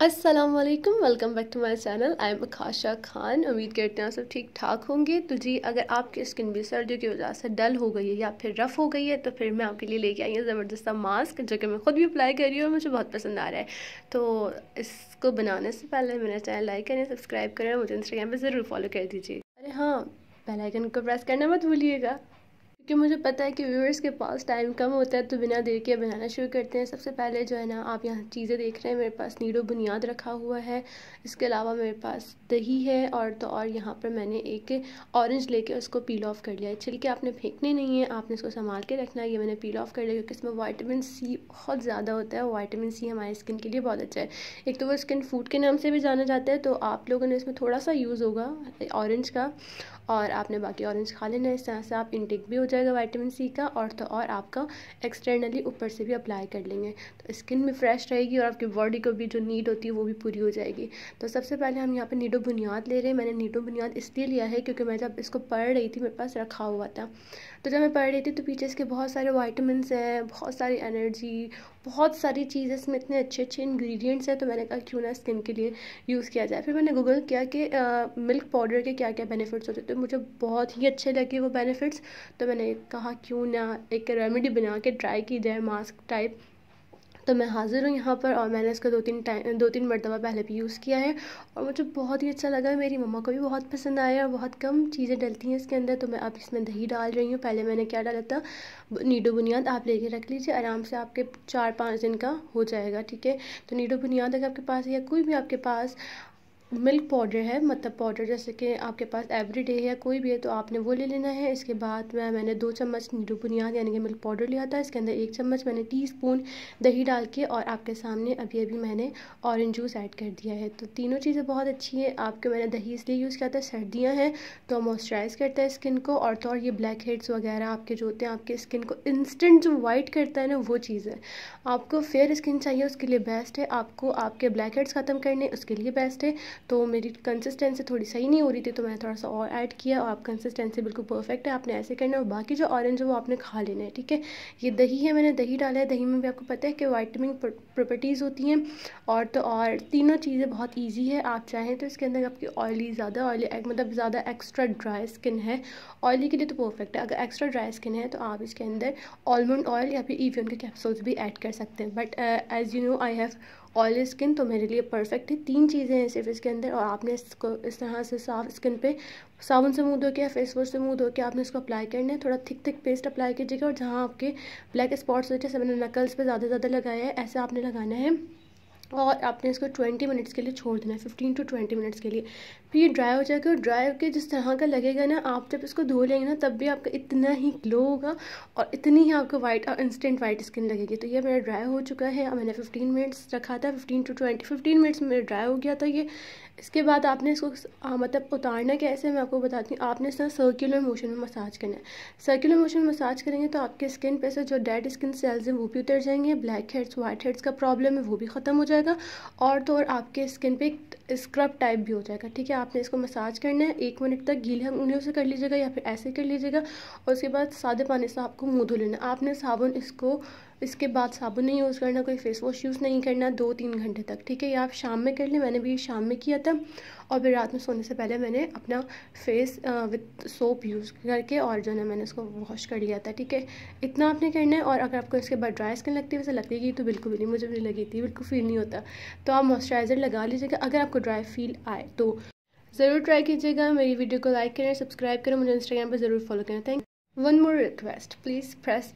Aslam welcome back to my channel I am Akasha Khan उम्मीद करते हैं सब ठीक ठाक होंगे तो जी अगर आपकी स्किन भी सर्दियों की वजह से डल हो गई है या फिर रफ़ हो गई है तो फिर मैं आपके लिए लेके आई हूँ ज़बरदस्त मास्क जो कि मैं ख़ुद भी अप्लाई कर रही हूँ और मुझे बहुत पसंद आ रहा है तो इसको बनाने से पहले मेरा चैनल लाइक करें सब्सक्राइब करें मुझे इंस्टाग्राम पर ज़रूर फॉलो कर दीजिए अरे हाँ बेलाइकन को प्रेस करना मत भूलिएगा क्योंकि मुझे पता है कि व्यूअर्स के पास टाइम कम होता है तो बिना देर के बनाना शुरू करते हैं सबसे पहले जो है ना आप यहाँ चीज़ें देख रहे हैं मेरे पास नीडो बुनियाद रखा हुआ है इसके अलावा मेरे पास दही है और तो और यहाँ पर मैंने एक ऑरेंज लेके उसको पील ऑफ कर लिया है छिलके आपने फेंकने नहीं है आपने इसको संभाल के रखना है ये मैंने पील ऑफ कर लिया क्योंकि इसमें वाइटामिन सी बहुत ज़्यादा होता है वाइटामिन सी हमारे स्किन के लिए बहुत अच्छा है एक तो वो स्किन फूड के नाम से भी जाना जाता है तो आप लोगों ने इसमें थोड़ा सा यूज़ होगा ऑरेंज का और आपने बाकी ऑरेंज खा लेना इस तरह से आप इनटेक भी हो जाए जाएगा वाइटामिन सी का और तो और आपका एक्सटर्नली ऊपर से भी अप्लाई कर लेंगे तो स्किन भी फ्रेश रहेगी और आपकी बॉडी को भी जो नीड होती है वो भी पूरी हो जाएगी तो सबसे पहले हम यहाँ पर नीडो बुनियाद ले रहे हैं मैंने नीडो बुनियाद इसलिए लिया है क्योंकि मैं जब इसको पढ़ रही थी मेरे पास रखा हुआ था तो जब मैं पढ़ रही थी तो पीछे इसके बहुत सारे वाइटमिनस हैं बहुत सारी एनर्जी बहुत सारी चीज़ें इसमें इतने अच्छे अच्छे इंग्रेडिएंट्स हैं तो मैंने कहा क्यों ना स्किन के लिए यूज़ किया जाए फिर मैंने गूगल किया कि मिल्क पाउडर के क्या क्या बेनिफिट्स होते तो मुझे बहुत ही अच्छे लगे वो बेनिफिट्स तो मैंने कहा क्यों ना एक रेमेडी बना के ट्राई की जाए मास्क टाइप तो मैं हाज़िर हूँ यहाँ पर और मैंने इसका दो तीन टाइम दो तीन मरतबा पहले भी यूज़ किया है और मुझे बहुत ही अच्छा लगा मेरी मम्मा को भी बहुत पसंद आया और बहुत कम चीज़ें डलती हैं इसके अंदर तो मैं अब इसमें दही डाल रही हूँ पहले मैंने क्या डाला था नीडो बुनियाद आप लेके रख लीजिए आराम से आपके चार पाँच दिन का हो जाएगा ठीक है तो नीडो बुनियाद अगर आपके पास या कोई भी आपके पास मिल्क पाउडर है मतलब पाउडर जैसे कि आपके पास एवरी डे है कोई भी है तो आपने वो ले लेना है इसके बाद में मैंने दो चम्मच नीरू बुनियाद यानी कि मिल्क पाउडर लिया था इसके अंदर एक चम्मच मैंने टी स्पून दही डाल के और आपके सामने अभी अभी मैंने ऑरेंज जूस ऐड कर दिया है तो तीनों चीज़ें बहुत अच्छी हैं आपके मैंने दही इसलिए यूज़ किया था सर्दियाँ हैं तो मॉइस्चराइज़ करता है स्किन को और तो और ये ब्लैक हेड्स वगैरह आपके जो होते हैं आपके स्किन को इंस्टेंट जो वाइट करता है ना वो चीज़ है आपको फेयर स्किन चाहिए उसके लिए बेस्ट है आपको आपके ब्लैक हेड्स ख़त्म करने उसके लिए बेस्ट है तो मेरी कंसिस्टेंसी थोड़ी सही नहीं हो रही थी तो मैंने थोड़ा सा और ऐड किया और आप कंसिस्टेंसी बिल्कुल परफेक्ट है आपने ऐसे करना है और बाकी जो ऑरेंज है वो आपने खा लेना है ठीक है ये दही है मैंने दही डाला है दही में भी आपको पता है कि वाइटमिन प्रॉपर्टीज़ होती हैं और तो और तीनों चीज़ें बहुत ईजी है आप चाहें तो इसके अंदर आपकी ऑयली ज़्यादा ऑयली मतलब ज़्यादा एक्स्ट्रा ड्राई स्किन है ऑयली के लिए तो परफेक्ट है अगर एक्स्ट्रा ड्राई स्किन है तो आप इसके अंदर ऑलमंड ऑयल या फिर ईवियन के कैप्सूल्स भी ऐड कर सकते हैं but as you know I have oily skin तो मेरे लिए परफेक्ट है तीन चीज़ें हैं सिर्फ इसके अंदर और आपने इसको इस तरह से साफ स्किन पे साबुन से मुँह धो के या फेस वॉश से मुँह धो के आपने इसको अप्लाई करना है थोड़ा थिक थिक पेस्ट अप्लाई कीजिएगा और जहाँ आपके ब्लैक स्पॉट्स होते हैं मैंने नकल्स पर ज़्यादा ज़्यादा लगाया है ऐसे आपने लगाना है और आपने इसको ट्वेंटी मिनट्स के लिए छोड़ देना है फिफ्टीन टू ट्वेंटी मिनट्स के लिए फिर ये ड्राई हो जाएगा और ड्राई होकर जिस तरह का लगेगा ना आप जब इसको धो लेंगे ना तब भी आपका इतना ही ग्लो होगा और इतनी ही आपको वाइट और इंस्टेंट वाइट स्किन लगेगी तो ये मेरा ड्राई हो चुका है मैंने फिफ्टीन मिनट्स रखा था fifteen to twenty fifteen minutes में ड्राई हो गया था ये इसके बाद आपने इसको आ, मतलब उतारना कैसे मैं आपको बताती हूँ आपने इस सर्कुलर मोशन में मसाज करना है सर्कुलर मोशन में मसाज करेंगे तो आपके स्किन पे से जो डेड स्किन सेल्स हैं वो भी उतर जाएंगे ब्लैक हेड्स वाइट हेड्स का प्रॉब्लम है वो भी ख़त्म हो जाएगा जाएगा और तो और आपके स्किन पे स्क्रब टाइप भी हो जाएगा ठीक है आपने इसको मसाज करना है एक मिनट तक गीले उंगलियों से कर लीजिएगा या फिर ऐसे कर लीजिएगा और उसके बाद सादे पानी से आपको मुँह धो लेना आपने साबुन इसको इसके बाद साबुन नहीं यूज़ करना कोई फेस वॉश यूज़ नहीं करना दो तीन घंटे तक ठीक है या आप शाम में कर लें मैंने भी शाम में किया था और फिर रात में सोने से पहले मैंने अपना फेस विथ सोप यूज़ करके और जो है मैंने इसको वॉश कर लिया था ठीक है इतना आपने करना है और अगर आपको इसके बाद ड्राई स्किन लगती है वैसे लगेगी तो बिल्कुल भी नहीं मुझे भी लगी थी बिल्कुल फील नहीं होता तो आप मॉइस्चराइज़र लगा लीजिएगा अगर आपको आपको ड्राई फील आए तो ज़रूर ट्राई कीजिएगा मेरी वीडियो को लाइक करें सब्सक्राइब करें मुझे इंस्टाग्राम पर ज़रूर फॉलो करें thank one more request please press